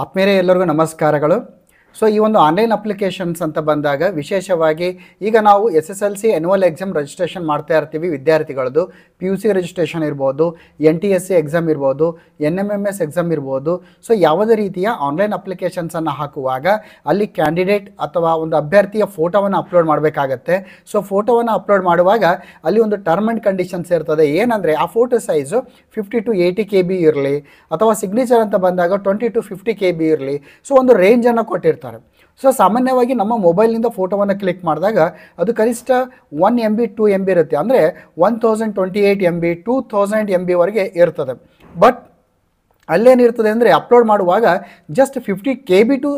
ಆತ್ಮೀಯರೇ ಎಲ್ಲರಿಗೂ ನಮಸ್ಕಾರಗಳು ಸೊ ಈ ಒಂದು ಆನ್ಲೈನ್ ಅಪ್ಲಿಕೇಶನ್ಸ್ ಅಂತ ಬಂದಾಗ ವಿಶೇಷವಾಗಿ ಈಗ ನಾವು S S L C annual exam registration ಮಾಡ್ತಾ ಇರ್ತೀವಿ ವಿದ್ಯಾರ್ಥಿಗಳದ್ದು ಪಿ ಯು ಸಿ ರಿಜಿಸ್ಟ್ರೇಷನ್ ಇರ್ಬೋದು N T S C exam ಇರ್ಬೋದು N M M S exam ಇರ್ಬೋದು ಸೊ ಯಾವುದೇ ರೀತಿಯ ಆನ್ಲೈನ್ ಅಪ್ಲಿಕೇಶನ್ಸನ್ನು ಹಾಕುವಾಗ ಅಲ್ಲಿ ಕ್ಯಾಂಡಿಡೇಟ್ ಅಥವಾ ಒಂದು ಅಭ್ಯರ್ಥಿಯ ಫೋಟೋವನ್ನು ಅಪ್ಲೋಡ್ ಮಾಡಬೇಕಾಗತ್ತೆ ಸೊ ಫೋಟೋವನ್ನು ಅಪ್ಲೋಡ್ ಮಾಡುವಾಗ ಅಲ್ಲಿ ಒಂದು ಟರ್ಮ್ ಆ್ಯಂಡ್ ಕಂಡೀಷನ್ಸ್ ಇರ್ತದೆ ಏನಂದರೆ ಆ photo size fifty to eighty K B ಇರಲಿ ಅಥವಾ ಸಿಗ್ನೇಚರ್ ಅಂತ ಬಂದಾಗ twenty to fifty K B ಇರಲಿ ಸೊ ಒಂದು ರೇಂಜನ್ನು ಕೊಟ್ಟಿರ್ತೀವಿ ಇಟ್ಟಿರ್ತಾರೆ ಸೊ ಸಾಮಾನ್ಯವಾಗಿ ನಮ್ಮ ಮೊಬೈಲ್ನಿಂದ ಫೋಟೋವನ್ನು ಕ್ಲಿಕ್ ಮಾಡಿದಾಗ ಅದು ಕನಿಷ್ಠ one M B to M B ಇರುತ್ತೆ ಅಂದರೆ one thousand twenty eight M B two thousand M ಬಿವರೆಗೆ ಇರ್ತದೆ ಬಟ್ ಅಲ್ಲೇನಿರ್ತದೆ ಅಂದರೆ ಅಪ್ಲೋಡ್ ಮಾಡುವಾಗ just fifty K B to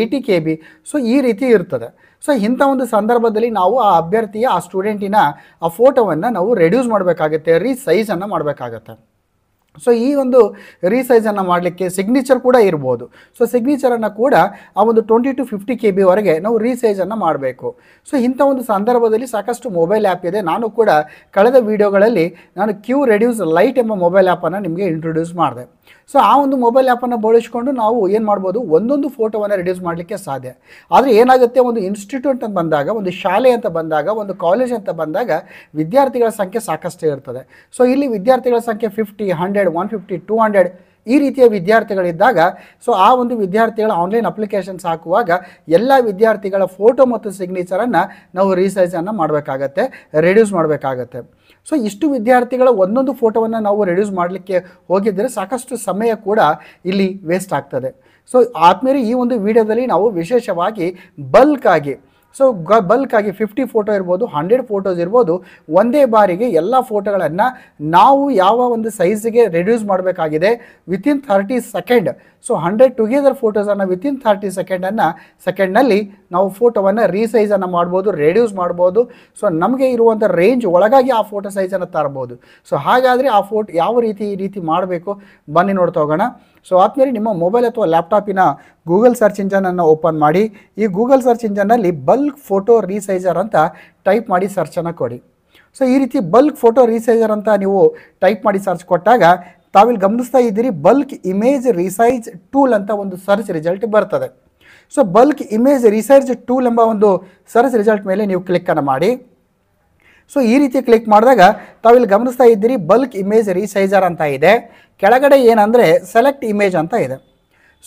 eighty K B so ಈ ರೀತಿ ಇರ್ತದೆ ಸೊ ಇಂಥ ಒಂದು ಸಂದರ್ಭದಲ್ಲಿ ನಾವು ಆ ಅಭ್ಯರ್ಥಿಯ ಆ ಸ್ಟೂಡೆಂಟಿನ ಆ ಫೋಟೋವನ್ನು ನಾವು ರೆಡ್ಯೂಸ್ ಮಾಡಬೇಕಾಗುತ್ತೆ ರೀಸೈಜನ್ನು ಮಾಡಬೇಕಾಗತ್ತೆ ಸೊ ಈ ಒಂದು ರೀಸೈಸನ್ನು ಮಾಡಲಿಕ್ಕೆ ಸಿಗ್ನೇಚರ್ ಕೂಡ ಇರ್ಬೋದು ಸೊ ಸಿಗ್ನೇಚರನ್ನು ಕೂಡ ಆ ಒಂದು ಟ್ವೆಂಟಿ ಟು ಫಿಫ್ಟಿ ಕೆ ಬಿವರೆಗೆ ನಾವು ರೀಸೈಜನ್ನು ಮಾಡಬೇಕು ಸೊ ಇಂಥ ಒಂದು ಸಂದರ್ಭದಲ್ಲಿ ಸಾಕಷ್ಟು ಮೊಬೈಲ್ ಆ್ಯಪ್ ಇದೆ ನಾನು ಕೂಡ ಕಳೆದ ವೀಡಿಯೋಗಳಲ್ಲಿ ನಾನು ಕ್ಯೂ ರೆಡ್ಯೂಸ್ ಲೈಟ್ ಎಂಬ ಮೊಬೈಲ್ ಆ್ಯಪನ್ನು ನಿಮಗೆ ಇಂಟ್ರೊಡ್ಯೂಸ್ ಮಾಡಿದೆ ಸೊ ಆ ಒಂದು ಮೊಬೈಲ್ ಆ್ಯಪನ್ನು ಬಳಸ್ಕೊಂಡು ನಾವು ಏನು ಮಾಡ್ಬೋದು ಒಂದೊಂದು ಫೋಟೋವನ್ನು ರಿಡ್ಯೂಸ್ ಮಾಡಲಿಕ್ಕೆ ಸಾಧ್ಯ ಆದರೆ ಏನಾಗುತ್ತೆ ಒಂದು ಇನ್ಸ್ಟಿಟ್ಯೂಟ್ ಅಂತ ಬಂದಾಗ ಒಂದು ಶಾಲೆ ಅಂತ ಬಂದಾಗ ಒಂದು ಕಾಲೇಜ್ ಅಂತ ಬಂದಾಗ ವಿದ್ಯಾರ್ಥಿಗಳ ಸಂಖ್ಯೆ ಸಾಕಷ್ಟು ಇರ್ತದೆ ಸೊ ಇಲ್ಲಿ ವಿದ್ಯಾರ್ಥಿಗಳ ಸಂಖ್ಯೆ fifty hundred one fifty two hundred ಈ ರೀತಿಯ ವಿದ್ಯಾರ್ಥಿಗಳಿದ್ದಾಗ ಸೊ ಆ ಒಂದು ವಿದ್ಯಾರ್ಥಿಗಳ ಆನ್ಲೈನ್ ಅಪ್ಲಿಕೇಶನ್ಸ್ ಹಾಕುವಾಗ ಎಲ್ಲ ವಿದ್ಯಾರ್ಥಿಗಳ ಫೋಟೋ ಮತ್ತು ಸಿಗ್ನೇಚರನ್ನು ನಾವು ರೀಸೈಜನ್ನು ಮಾಡಬೇಕಾಗತ್ತೆ ರಿಡ್ಯೂಸ್ ಮಾಡಬೇಕಾಗತ್ತೆ ಸೊ ಇಷ್ಟು ವಿದ್ಯಾರ್ಥಿಗಳ ಒಂದೊಂದು ಫೋಟೋವನ್ನು ನಾವು ರೆಡ್ಯೂಸ್ ಮಾಡಲಿಕ್ಕೆ ಹೋಗಿದ್ದರೆ ಸಾಕಷ್ಟು ಸಮಯ ಕೂಡ ಇಲ್ಲಿ ವೇಸ್ಟ್ ಆಗ್ತದೆ ಸೊ ಆದ್ಮೇಲೆ ಈ ಒಂದು ವಿಡಿಯೋದಲ್ಲಿ ನಾವು ವಿಶೇಷವಾಗಿ ಬಲ್ಕ್ ಆಗಿ ಸೊ ಬಲ್ಕಾಗಿ ಫಿಫ್ಟಿ ಫೋಟೋ ಇರ್ಬೋದು ಹಂಡ್ರೆಡ್ ಫೋಟೋಸ್ ಇರ್ಬೋದು ಒಂದೇ ಬಾರಿಗೆ ಎಲ್ಲ ಫೋಟೋಗಳನ್ನು ನಾವು ಯಾವ ಒಂದು ಸೈಜಿಗೆ ರೆಡ್ಯೂಸ್ ಮಾಡಬೇಕಾಗಿದೆ within thirty second so hundred together ಫೋಟೋಸನ್ನು ವಿತಿನ್ ಥರ್ಟಿ ಸೆಕೆಂಡನ್ನು ಸೆಕೆಂಡ್ನಲ್ಲಿ ನಾವು ಫೋಟೋವನ್ನು ರೀಸೈಸನ್ನು ಮಾಡ್ಬೋದು ರೆಡ್ಯೂಸ್ ಮಾಡ್ಬೋದು ಸೊ ನಮಗೆ ಇರುವಂಥ ರೇಂಜ್ ಒಳಗಾಗಿ ಆ ಫೋಟೋ ಸೈಜನ್ನು ತರ್ಬೋದು ಸೊ ಹಾಗಾದರೆ ಆ ಫೋಟೋ ಯಾವ ರೀತಿ ಈ ರೀತಿ ಮಾಡಬೇಕು ಬನ್ನಿ ನೋಡ್ತಾ ಹೋಗೋಣ ಸೊ ಆದಮೇಲೆ ನಿಮ್ಮ ಮೊಬೈಲ್ ಅಥವಾ ಲ್ಯಾಪ್ಟಾಪಿನ ಗೂಗಲ್ ಸರ್ಚ್ ಇಂಜನನ್ನು ಓಪನ್ ಮಾಡಿ ಈ ಗೂಗಲ್ ಸರ್ಚ್ ಇಂಜನ್ನಲ್ಲಿ ಬಲ್ಕ್ ಫೋಟೋ ರೀಸೈಜರ್ ಅಂತ ಟೈಪ್ ಮಾಡಿ ಸರ್ಚನ್ನು ಕೊಡಿ ಸೊ ಈ ರೀತಿ ಬಲ್ಕ್ ಫೋಟೋ ರೀಸೈಜರ್ ಅಂತ ನೀವು ಟೈಪ್ ಮಾಡಿ ಸರ್ಚ್ ಕೊಟ್ಟಾಗ ತಾವಿಲ್ಲಿ ಗಮನಿಸ್ತಾ ಇದ್ದೀರಿ ಬಲ್ಕ್ ಇಮೇಜ್ ರಿಸೈಜ್ ಟೂಲ್ ಅಂತ ಒಂದು ಸರ್ಚ್ ರಿಸಲ್ಟ್ ಬರ್ತದೆ so bulk image research tool ಎಂಬ ಒಂದು ಸರ್ಚ್ ರಿಸಲ್ಟ್ ಮೇಲೆ ನೀವು ಕ್ಲಿಕ್ಕನ್ನು ಮಾಡಿ ಸೊ ಈ ರೀತಿ ಕ್ಲಿಕ್ ಮಾಡಿದಾಗ ತಾವಿಲ್ಲಿ ಗಮನಿಸ್ತಾ ಇದ್ದೀರಿ ಬಲ್ಕ್ ಇಮೇಜ್ ರಿಸೈಜರ್ ಅಂತ ಇದೆ ಕೆಳಗಡೆ ಏನಂದರೆ ಸೆಲೆಕ್ಟ್ ಇಮೇಜ್ ಅಂತ ಇದೆ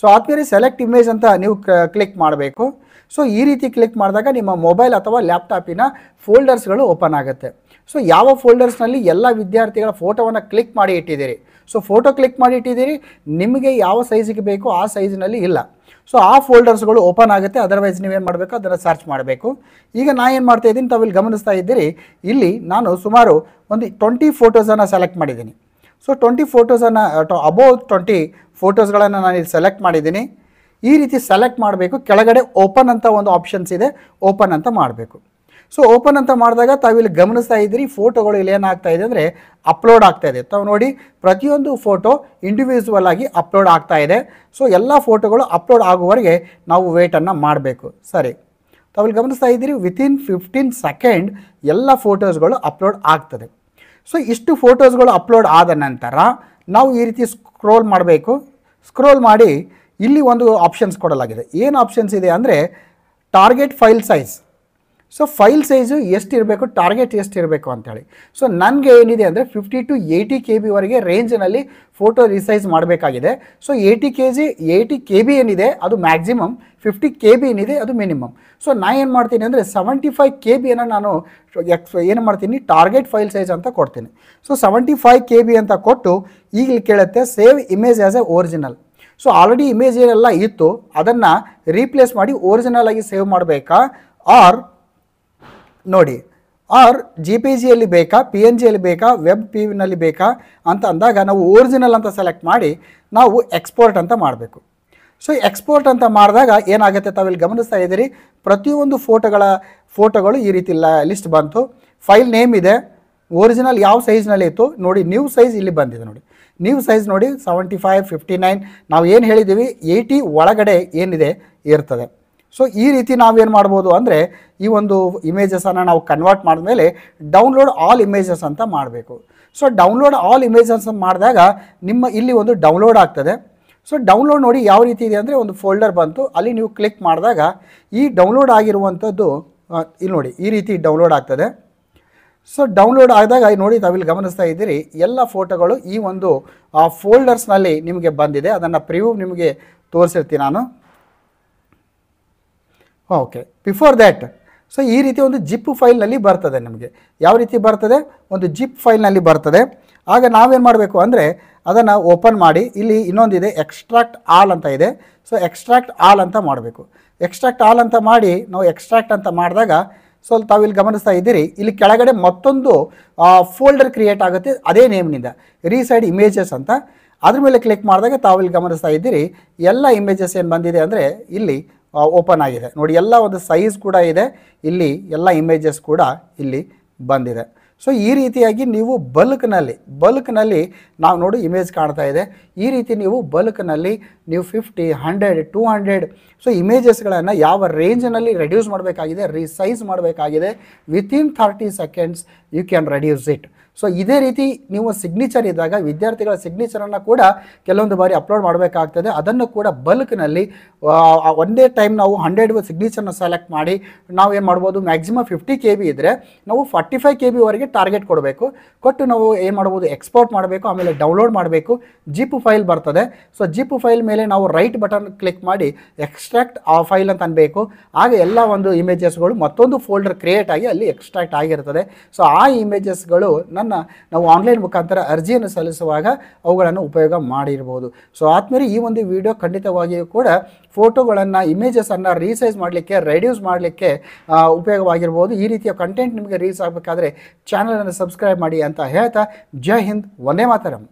ಸೊ ಆದ್ಮೇಲೆ ಸೆಲೆಕ್ಟ್ ಇಮೇಜ್ ಅಂತ ನೀವು ಕ್ಲಿಕ್ ಮಾಡಬೇಕು ಸೊ ಈ ರೀತಿ ಕ್ಲಿಕ್ ಮಾಡಿದಾಗ ನಿಮ್ಮ ಮೊಬೈಲ್ ಅಥವಾ ಲ್ಯಾಪ್ಟಾಪಿನ ಫೋಲ್ಡರ್ಸ್ಗಳು ಓಪನ್ ಆಗುತ್ತೆ ಸೊ ಯಾವ ಫೋಲ್ಡರ್ಸ್ನಲ್ಲಿ ಎಲ್ಲ ವಿದ್ಯಾರ್ಥಿಗಳ ಫೋಟೋವನ್ನು ಕ್ಲಿಕ್ ಮಾಡಿ ಇಟ್ಟಿದ್ದೀರಿ ಸೊ ಫೋಟೋ ಕ್ಲಿಕ್ ಮಾಡಿ ಇಟ್ಟಿದ್ದೀರಿ ನಿಮಗೆ ಯಾವ ಸೈಜಿಗೆ ಬೇಕು ಆ ಸೈಜ್ನಲ್ಲಿ ಇಲ್ಲ ಸೊ ಆ ಫೋಲ್ಡರ್ಸ್ಗಳು ಓಪನ್ ಆಗುತ್ತೆ ಅದರ್ವೈಸ್ ನೀವೇನು ಮಾಡಬೇಕು ಅದನ್ನು ಸರ್ಚ್ ಮಾಡಬೇಕು ಈಗ ನಾನು ಏನು ಮಾಡ್ತಾ ಇದ್ದೀನಿ ತಾವಿಲ್ಲಿ ಗಮನಿಸ್ತಾ ಇದ್ದೀರಿ ಇಲ್ಲಿ ನಾನು ಸುಮಾರು ಒಂದು ಟ್ವೆಂಟಿ ಫೋಟೋಸನ್ನು ಸೆಲೆಕ್ಟ್ ಮಾಡಿದ್ದೀನಿ ಸೊ ಟ್ವೆಂಟಿ ಫೋಟೋಸನ್ನು ಅಬೌವ್ ಟ್ವೆಂಟಿ ಫೋಟೋಸ್ಗಳನ್ನು ನಾನು ಇಲ್ಲಿ ಸೆಲೆಕ್ಟ್ ಮಾಡಿದ್ದೀನಿ ಈ ರೀತಿ ಸೆಲೆಕ್ಟ್ ಮಾಡಬೇಕು ಕೆಳಗಡೆ ಓಪನ್ ಅಂತ ಒಂದು ಆಪ್ಷನ್ಸ್ ಇದೆ ಓಪನ್ ಅಂತ ಮಾಡಬೇಕು ಸೊ ಓಪನ್ ಅಂತ ಮಾಡಿದಾಗ ತಾವಿಲ್ಲಿ ಗಮನಿಸ್ತಾ ಇದ್ದೀರಿ ಫೋಟೋಗಳು ಇಲ್ಲಿ ಏನಾಗ್ತಾ ಇದೆ ಅಂದರೆ ಅಪ್ಲೋಡ್ ಆಗ್ತಾ ಇದೆ ತಾವು ನೋಡಿ ಪ್ರತಿಯೊಂದು ಫೋಟೋ ಇಂಡಿವಿಜುವಲ್ ಆಗಿ ಅಪ್ಲೋಡ್ ಆಗ್ತಾ ಇದೆ ಸೊ ಎಲ್ಲ ಫೋಟೋಗಳು ಅಪ್ಲೋಡ್ ಆಗುವವರೆಗೆ ನಾವು ವೇಟನ್ನು ಮಾಡಬೇಕು ಸರಿ ತಾವಿಲ್ಲಿ ಗಮನಿಸ್ತಾ ಇದ್ದೀರಿ ವಿತಿನ್ ಫಿಫ್ಟೀನ್ ಸೆಕೆಂಡ್ ಎಲ್ಲ ಫೋಟೋಸ್ಗಳು ಅಪ್ಲೋಡ್ ಆಗ್ತದೆ ಸೊ ಇಷ್ಟು ಫೋಟೋಸ್ಗಳು ಅಪ್ಲೋಡ್ ಆದ ನಂತರ ನಾವು ಈ ರೀತಿ ಸ್ಕ್ರೋಲ್ ಮಾಡಬೇಕು ಸ್ಕ್ರೋಲ್ ಮಾಡಿ ಇಲ್ಲಿ ಒಂದು ಆಪ್ಷನ್ಸ್ ಕೊಡಲಾಗಿದೆ ಏನು ಆಪ್ಷನ್ಸ್ ಇದೆ ಅಂದರೆ target file size so file size ಎಷ್ಟಿರಬೇಕು ಟಾರ್ಗೆಟ್ ಎಷ್ಟಿರಬೇಕು ಅಂತೇಳಿ ಸೊ ನನಗೆ ಏನಿದೆ ಅಂದರೆ ಫಿಫ್ಟಿ ಟು ಏಯ್ಟಿ ಕೆ ಬಿವರೆಗೆ ರೇಂಜ್ನಲ್ಲಿ ಫೋಟೋ ರಿಸೈಜ್ ಮಾಡಬೇಕಾಗಿದೆ so eighty K G eighty K B ಏನಿದೆ ಅದು ಮ್ಯಾಕ್ಸಿಮಮ್ ಫಿಫ್ಟಿ ಕೆ ಬಿ ಏನಿದೆ ಅದು ಮಿನಿಮಮ್ ಸೊ ನಾನು ಏನು ಮಾಡ್ತೀನಿ ಅಂದರೆ ಸೆವೆಂಟಿ ಫೈವ್ ಕೆ ಬಿಯನ್ನು ನಾನು ಎಕ್ಸ್ ಏನು ಮಾಡ್ತೀನಿ ಟಾರ್ಗೆಟ್ ಫೈಲ್ ಸೈಜ್ ಅಂತ ಕೊಡ್ತೀನಿ so seventy five K B ಅಂತ ಕೊಟ್ಟು ಈಗಲಿ ಕೇಳುತ್ತೆ save image as a original so already image ಏನೆಲ್ಲ ಇತ್ತು ಅದನ್ನು ರೀಪ್ಲೇಸ್ ಮಾಡಿ ಒರಿಜಿನಲ್ ಆಗಿ ಸೇವ್ ಮಾಡಬೇಕಾ ಆರ್ ನೋಡಿ ಆರ್ ಜಿ ಪಿ ಜಿಯಲ್ಲಿ ಬೇಕಾ ಪಿ ಎನ್ ಜಿಯಲ್ಲಿ ಬೇಕಾ ವೆಬ್ ಪಿ ನಲ್ಲಿ ಬೇಕಾ ಅಂತ ಅಂದಾಗ ನಾವು ಓರಿಜಿನಲ್ ಅಂತ ಸೆಲೆಕ್ಟ್ ಮಾಡಿ ನಾವು ಎಕ್ಸ್ಪೋರ್ಟ್ ಅಂತ ಮಾಡಬೇಕು ಸೊ ಎಕ್ಸ್ಪೋರ್ಟ್ ಅಂತ ಮಾಡಿದಾಗ ಏನಾಗುತ್ತೆ ತಾವಿಲ್ಲಿ ಗಮನಿಸ್ತಾ ಇದ್ದೀರಿ ಪ್ರತಿಯೊಂದು ಫೋಟೋಗಳ ಫೋಟೋಗಳು ಈ ರೀತಿ ಲಿಸ್ಟ್ ಬಂತು ಫೈಲ್ ನೇಮ್ ಇದೆ ಒರಿಜಿನಲ್ ಯಾವ ಸೈಜ್ನಲ್ಲಿ ಇತ್ತು ನೋಡಿ ನ್ಯೂ ಸೈಜ್ ಇಲ್ಲಿ ಬಂದಿದೆ ನೋಡಿ ನ್ಯೂ ಸೈಜ್ ನೋಡಿ ಸೆವೆಂಟಿ ಫೈವ್ ಫಿಫ್ಟಿ ನೈನ್ ನಾವು ಏನು ಹೇಳಿದ್ದೀವಿ ಏಯ್ಟಿ ಒಳಗಡೆ ಏನಿದೆ ಇರ್ತದೆ ಸೊ ಈ ರೀತಿ ನಾವೇನು ಮಾಡ್ಬೋದು ಅಂದರೆ ಈ ಒಂದು ಇಮೇಜಸನ್ನು ನಾವು ಕನ್ವರ್ಟ್ ಮಾಡಿದ್ಮೇಲೆ ಡೌನ್ಲೋಡ್ ಆಲ್ ಇಮೇಜಸ್ ಅಂತ ಮಾಡಬೇಕು ಸೊ ಡೌನ್ಲೋಡ್ ಆಲ್ ಇಮೇಜಸ್ ಅಂತ ಮಾಡಿದಾಗ ನಿಮ್ಮ ಇಲ್ಲಿ ಒಂದು ಡೌನ್ಲೋಡ್ ಆಗ್ತದೆ ಸೊ ಡೌನ್ಲೋಡ್ ನೋಡಿ ಯಾವ ರೀತಿ ಇದೆ ಅಂದರೆ ಒಂದು ಫೋಲ್ಡರ್ ಬಂತು ಅಲ್ಲಿ ನೀವು ಕ್ಲಿಕ್ ಮಾಡಿದಾಗ ಈ ಡೌನ್ಲೋಡ್ ಆಗಿರುವಂಥದ್ದು ಇಲ್ಲಿ ನೋಡಿ ಈ ರೀತಿ ಡೌನ್ಲೋಡ್ ಆಗ್ತದೆ ಸೊ ಡೌನ್ಲೋಡ್ ಆದಾಗ ನೋಡಿ ತಾವಿಲ್ಲಿ ಗಮನಿಸ್ತಾ ಇದ್ದೀರಿ ಎಲ್ಲ ಫೋಟೋಗಳು ಈ ಒಂದು ಫೋಲ್ಡರ್ಸ್ನಲ್ಲಿ ನಿಮಗೆ ಬಂದಿದೆ ಅದನ್ನು ಪ್ರಿವ್ಯೂ ನಿಮಗೆ ತೋರಿಸಿರ್ತೀನಿ ನಾನು ಓಕೆ ಬಿಫೋರ್ ದ್ಯಾಟ್ ಸೊ ಈ ರೀತಿ ಒಂದು ಜಿಪ್ ಫೈಲ್ನಲ್ಲಿ ಬರ್ತದೆ ನಿಮಗೆ ಯಾವ ರೀತಿ ಬರ್ತದೆ ಒಂದು ಜಿಪ್ ಫೈಲ್ನಲ್ಲಿ ಬರ್ತದೆ ಆಗ ನಾವೇನು ಮಾಡಬೇಕು ಅಂದರೆ ಅದನ್ನು ಓಪನ್ ಮಾಡಿ ಇಲ್ಲಿ ಇನ್ನೊಂದಿದೆ ಎಕ್ಸ್ಟ್ರಾಕ್ಟ್ ಆಲ್ ಅಂತ ಇದೆ ಸೊ ಎಕ್ಸ್ಟ್ರಾಕ್ಟ್ ಆಲ್ ಅಂತ ಮಾಡಬೇಕು ಎಕ್ಸ್ಟ್ರಾಕ್ಟ್ ಆಲ್ ಅಂತ ಮಾಡಿ ನಾವು ಎಕ್ಸ್ಟ್ರಾಕ್ಟ್ ಅಂತ ಮಾಡಿದಾಗ ಸೊ ತಾವಿಲ್ಲಿ ಗಮನಿಸ್ತಾ ಇದ್ದೀರಿ ಇಲ್ಲಿ ಕೆಳಗಡೆ ಮತ್ತೊಂದು ಫೋಲ್ಡರ್ ಕ್ರಿಯೇಟ್ ಆಗುತ್ತೆ ಅದೇ ನೇಮ್ನಿಂದ ರೀಸೈಡ್ ಇಮೇಜಸ್ ಅಂತ ಅದ್ರ ಮೇಲೆ ಕ್ಲಿಕ್ ಮಾಡಿದಾಗ ತಾವಿಲ್ಲಿ ಗಮನಿಸ್ತಾ ಇದ್ದೀರಿ ಎಲ್ಲ ಇಮೇಜಸ್ ಏನು ಬಂದಿದೆ ಅಂದರೆ ಇಲ್ಲಿ ಓಪನ್ ಆಗಿದೆ ನೋಡಿ ಎಲ್ಲ ಒಂದು ಸೈಜ್ ಕೂಡ ಇದೆ ಇಲ್ಲಿ ಎಲ್ಲ ಇಮೇಜಸ್ ಕೂಡ ಇಲ್ಲಿ ಬಂದಿದೆ ಸೊ ಈ ರೀತಿಯಾಗಿ ನೀವು ಬಲ್ಕ್ನಲ್ಲಿ ಬಲ್ಕ್ನಲ್ಲಿ ನಾವು ನೋಡಿ ಇಮೇಜ್ ಕಾಣ್ತಾ ಇದೆ ಈ ರೀತಿ ನೀವು ಬಲ್ಕ್ನಲ್ಲಿ ನೀವು fifty hundred two hundred so ಇಮೇಜಸ್ಗಳನ್ನು ಯಾವ ರೇಂಜ್ನಲ್ಲಿ ರೆಡ್ಯೂಸ್ ಮಾಡಬೇಕಾಗಿದೆ ರೀಸೈಸ್ ಮಾಡಬೇಕಾಗಿದೆ within thirty seconds you can reduce it so ಇದೇ ರೀತಿ ನೀವು ಸಿಗ್ನೇಚರ್ ಇದ್ದಾಗ ವಿದ್ಯಾರ್ಥಿಗಳ ಸಿಗ್ನೇಚರನ್ನು ಕೂಡ ಕೆಲವೊಂದು ಬಾರಿ ಅಪ್ಲೋಡ್ ಮಾಡಬೇಕಾಗ್ತದೆ ಅದನ್ನು ಕೂಡ ಬಲ್ಕ್ನಲ್ಲಿ ಒಂದೇ ಟೈಮ್ ನಾವು ಹಂಡ್ರೆಡ್ ಸಿಗ್ನೇಚರ್ನ ಸೆಲೆಕ್ಟ್ ಮಾಡಿ ನಾವು ಏನು ಮಾಡ್ಬೋದು ಮ್ಯಾಕ್ಸಿಮಮ್ ಫಿಫ್ಟಿ ಕೆ ಬಿ ಇದ್ದರೆ ನಾವು ಫಾರ್ಟಿ ಫೈವ್ ಕೆ ಬಿವರೆಗೆ ಟಾರ್ಗೆಟ್ ಕೊಡಬೇಕು ಕೊಟ್ಟು ನಾವು ಏನು ಮಾಡ್ಬೋದು ಎಕ್ಸ್ಪೋರ್ಟ್ ಮಾಡಬೇಕು ಆಮೇಲೆ ಡೌನ್ಲೋಡ್ ಮಾಡಬೇಕು ಜಿಪ್ ಫೈಲ್ ಬರ್ತದೆ ಸೊ ಜಿಪ್ ಫೈಲ್ ಮೇಲೆ ನಾವು ರೈಟ್ ಬಟನ್ ಕ್ಲಿಕ್ ಮಾಡಿ ಎಕ್ಸ್ಟ್ರಾಕ್ಟ್ ಆ ಫೈಲ್ ಅಂತ ಅನ್ಬೇಕು ಆಗ ಎಲ್ಲ ಒಂದು ಇಮೇಜಸ್ಗಳು ಮತ್ತೊಂದು ಫೋಲ್ಡರ್ ಕ್ರಿಯೇಟ್ ಆಗಿ ಅಲ್ಲಿ ಎಕ್ಸ್ಟ್ರಾಕ್ಟ್ ಆಗಿರ್ತದೆ ಸೊ ಆ ಇಮೇಜಸ್ಗಳು ನನ್ನ ನಾವು ಆನ್ಲೈನ್ ಮುಖಾಂತರ ಅರ್ಜಿಯನ್ನು ಸಲ್ಲಿಸುವಾಗ ಅವುಗಳನ್ನು ಉಪಯೋಗ ಮಾಡಿರ್ಬೋದು ಸೊ ಆದ್ಮೇಲೆ ಈ ಒಂದು ವಿಡಿಯೋ ಖಂಡಿತವಾಗಿಯೂ ಕೂಡ ಫೋಟೋಗಳನ್ನು ಇಮೇಜಸನ್ನು ರೀಸೈಸ್ ಮಾಡಲಿಕ್ಕೆ ರೆಡ್ಯೂಸ್ ಮಾಡಲಿಕ್ಕೆ ಉಪಯೋಗವಾಗಿರ್ಬೋದು ಈ ರೀತಿಯ ಕಂಟೆಂಟ್ ನಿಮಗೆ ರೀಸ್ ಆಗಬೇಕಾದ್ರೆ ಚಾನಲನ್ನು ಸಬ್ಸ್ಕ್ರೈಬ್ ಮಾಡಿ ಅಂತ ಹೇಳ್ತಾ ಜೈ ಹಿಂದ್ ಒಂದೇ ಮಾತರಂ